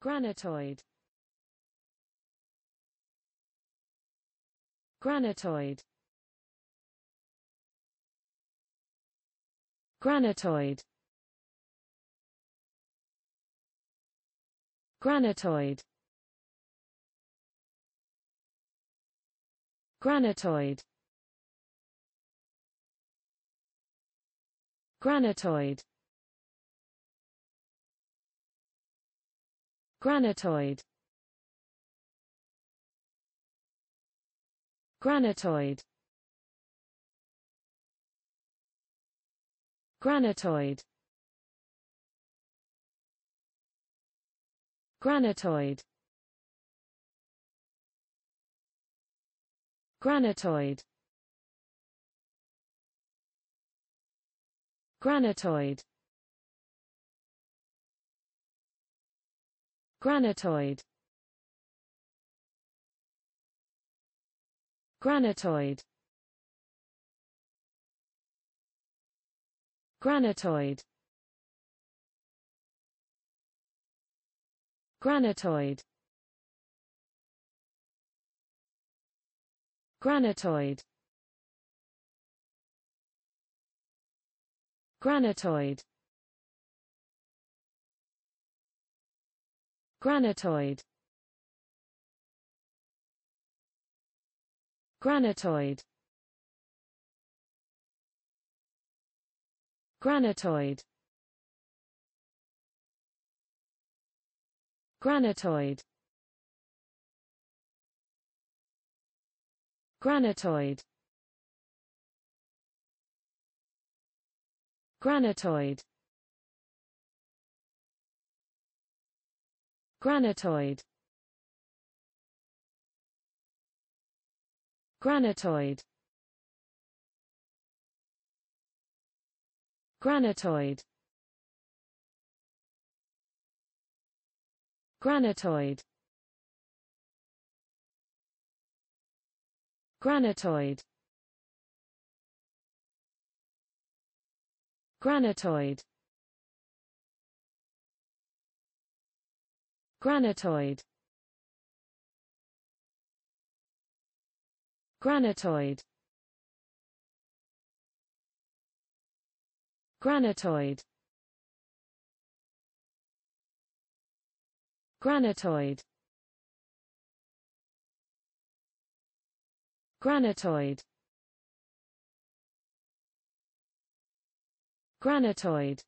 Granitoid Granitoid Granitoid Granitoid Granitoid Granitoid Granitoid Granitoid Granitoid Granitoid Granitoid Granitoid Granitoid Granitoid Granitoid Granitoid Granitoid Granitoid Granitoid Granitoid Granitoid Granitoid Granitoid Granitoid Granitoid Granitoid Granitoid Granitoid Granitoid Granitoid Granitoid Granitoid Granitoid Granitoid Granitoid Granitoid